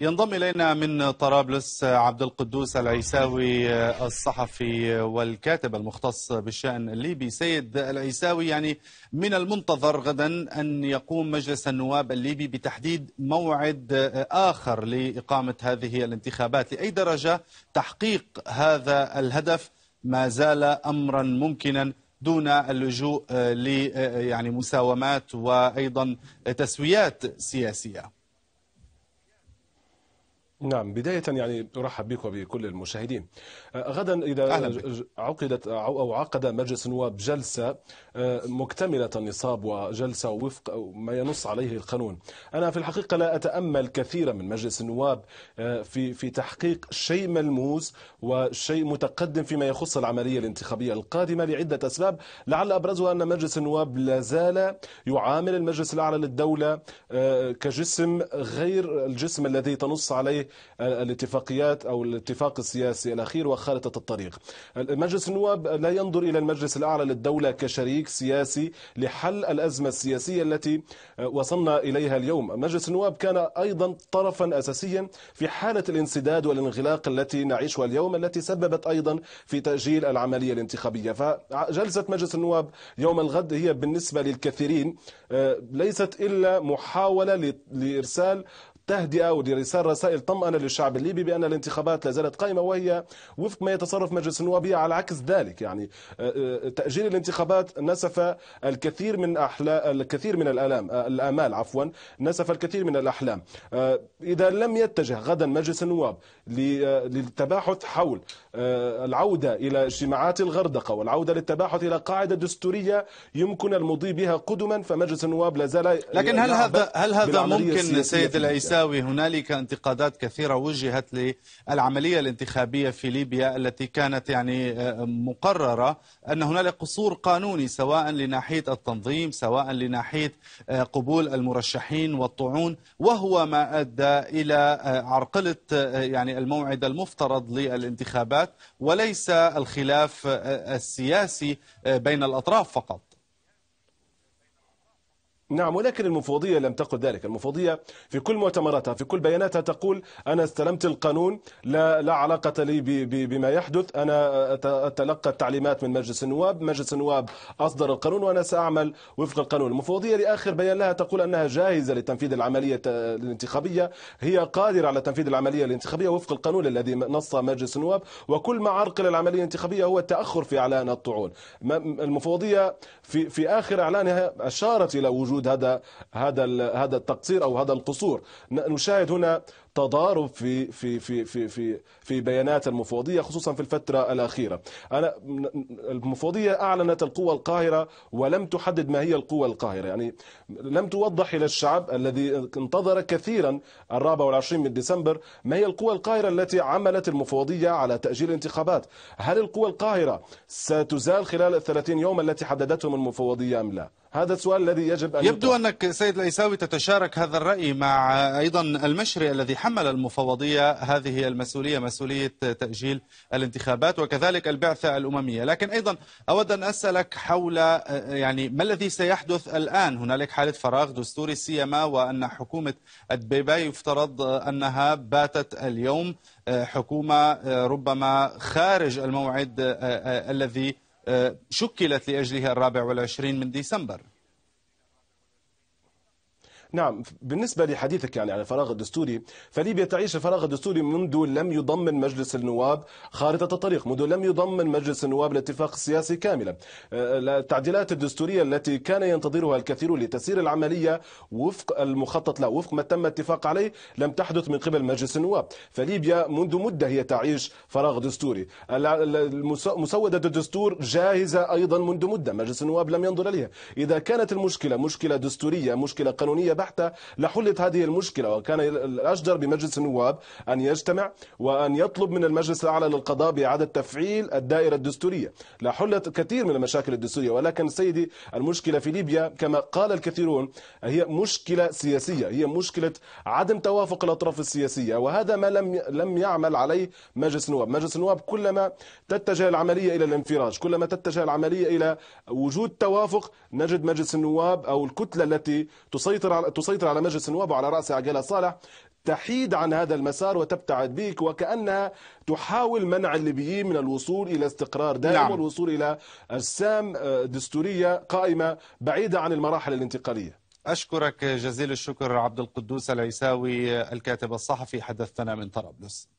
ينضم إلينا من طرابلس عبد القدوس العيساوي آه، الصحفي والكاتب المختص بالشأن الليبي سيد العيساوي يعني من المنتظر غدا أن يقوم مجلس النواب الليبي بتحديد موعد آه، آخر لإقامة هذه الانتخابات لأي درجة تحقيق هذا الهدف ما زال أمرا ممكنا دون اللجوء آه، ل يعني مساومات وأيضا تسويات سياسية نعم بداية يعني أرحب بك وبكل المشاهدين أه، غدا إذا أهلا عقدت أو عقد مجلس النواب جلسة أه، مكتملة النصاب وجلسة وفق ما ينص عليه القانون أنا في الحقيقة لا أتأمل كثيرا من مجلس النواب أه، في في تحقيق شيء ملموس وشيء متقدم فيما يخص العملية الانتخابية القادمة لعدة أسباب لعل أبرزها أن مجلس النواب لا زال يعامل المجلس الأعلى للدولة كجسم غير الجسم الذي تنص عليه الاتفاقيات أو الاتفاق السياسي الأخير وخارطة الطريق مجلس النواب لا ينظر إلى المجلس الأعلى للدولة كشريك سياسي لحل الأزمة السياسية التي آه، وصلنا إليها اليوم مجلس النواب كان أيضا طرفا أساسيا في حالة الانسداد والانغلاق التي نعيشها اليوم التي سببت أيضا في تأجيل العملية الانتخابية فجلسة مجلس النواب يوم الغد هي بالنسبة للكثيرين آه، ليست إلا محاولة لإرسال تهدئه ولارسال رسائل طمأنه للشعب الليبي بان الانتخابات لا زالت قائمه وهي وفق ما يتصرف مجلس النواب على عكس ذلك يعني آه، آه، تاجيل الانتخابات نسف الكثير من احلام الكثير من الالام آه، الامال عفوا نسف الكثير من الاحلام اذا لم يتجه غدا مجلس النواب للتباحث حول العوده الى اجتماعات الغردقه والعوده للتباحث الى قاعده دستوريه يمكن المضي بها قدما فمجلس النواب لا زال لكن هل هذا هل هذا ممكن سيد العيسى الآسيوي هنالك انتقادات كثيرة وجهت للعملية الانتخابية في ليبيا التي كانت يعني آه، مقررة أن هنالك قصور قانوني سواء لناحية التنظيم سواء لناحية آه، قبول المرشحين والطعون وهو ما أدى إلى آه، عرقلة يعني الموعد المفترض للانتخابات وليس الخلاف السياسي بين الأطراف فقط نعم ولكن المفوضية لم تقل ذلك المفوضية في كل مؤتمراتها في كل بياناتها تقول أنا استلمت القانون لا, لا علاقة لي بما يحدث أنا أتلقى التعليمات من مجلس النواب مجلس النواب أصدر القانون وأنا سأعمل وفق القانون المفوضية لآخر بيان لها تقول أنها جاهزة لتنفيذ العملية الانتخابية هي قادرة على تنفيذ العملية الانتخابية وفق القانون الذي نص مجلس النواب وكل ما عرقل العملية الانتخابية هو التأخر في إعلان الطعون المفوضية في, في آخر إعلانها أشارت إلى وجود وجود هذا هذا هذا التقصير او هذا القصور نشاهد هنا تضارب في في في في في في بيانات المفوضيه خصوصا في الفتره الاخيره انا المفوضيه اعلنت القوى القاهره ولم تحدد ما هي القوى القاهره يعني لم توضح الى الشعب الذي انتظر كثيرا الرابع والعشرين من ديسمبر ما هي القوى القاهره التي عملت المفوضيه على تاجيل الانتخابات هل القوى القاهره ستزال خلال الثلاثين يوم التي حددتهم المفوضيه ام لا هذا السؤال الذي يجب أن يبدو يطلع. أنك سيد العيساوي تتشارك هذا الرأي مع أيضا المشري الذي حمل المفوضية هذه المسؤولية مسؤولية تأجيل الانتخابات وكذلك البعثة الأممية لكن أيضا أود أن أسألك حول آه، يعني ما الذي سيحدث الآن هنالك حالة فراغ دستوري سيما وأن حكومة الدبيبه يفترض أنها باتت اليوم آه، حكومة آه، ربما خارج الموعد الذي آه، شكلت لأجلها الرابع والعشرين من ديسمبر نعم بالنسبة لحديثك يعني عن الفراغ الدستوري فليبيا تعيش الفراغ الدستوري منذ لم يضمن مجلس النواب خارطة الطريق منذ لم يضمن مجلس النواب الاتفاق السياسي كاملا آه، التعديلات الدستورية التي كان ينتظرها الكثير لتسير العملية وفق المخطط له وفق ما تم الاتفاق عليه لم تحدث من قبل مجلس النواب فليبيا منذ مدة هي تعيش فراغ دستوري مسودة الدستور جاهزة أيضا منذ مدة مجلس النواب لم ينظر إليها إذا كانت المشكلة مشكلة دستورية مشكلة قانونية بحتة لحلت هذه المشكلة وكان الأشجر بمجلس النواب أن يجتمع وأن يطلب من المجلس الأعلى للقضاء بإعادة تفعيل الدائرة الدستورية لحلت كثير من المشاكل الدستورية ولكن سيدي المشكلة في ليبيا كما قال الكثيرون هي مشكلة سياسية هي مشكلة عدم توافق الأطراف السياسية وهذا ما لم لم يعمل عليه مجلس النواب مجلس النواب كلما تتجه العملية إلى الانفراج كلما تتجه العملية إلى وجود توافق نجد مجلس النواب أو الكتلة التي تسيطر على تسيطر على مجلس النواب وعلى رأسها عقيلة صالح تحيد عن هذا المسار وتبتعد بك وكأنها تحاول منع الليبيين من الوصول إلى استقرار دائم نعم. والوصول إلى أجسام آه، دستورية قائمة بعيدة عن المراحل الانتقالية أشكرك جزيل الشكر عبد القدوس العيساوي آه، الكاتب الصحفي حدثتنا من طرابلس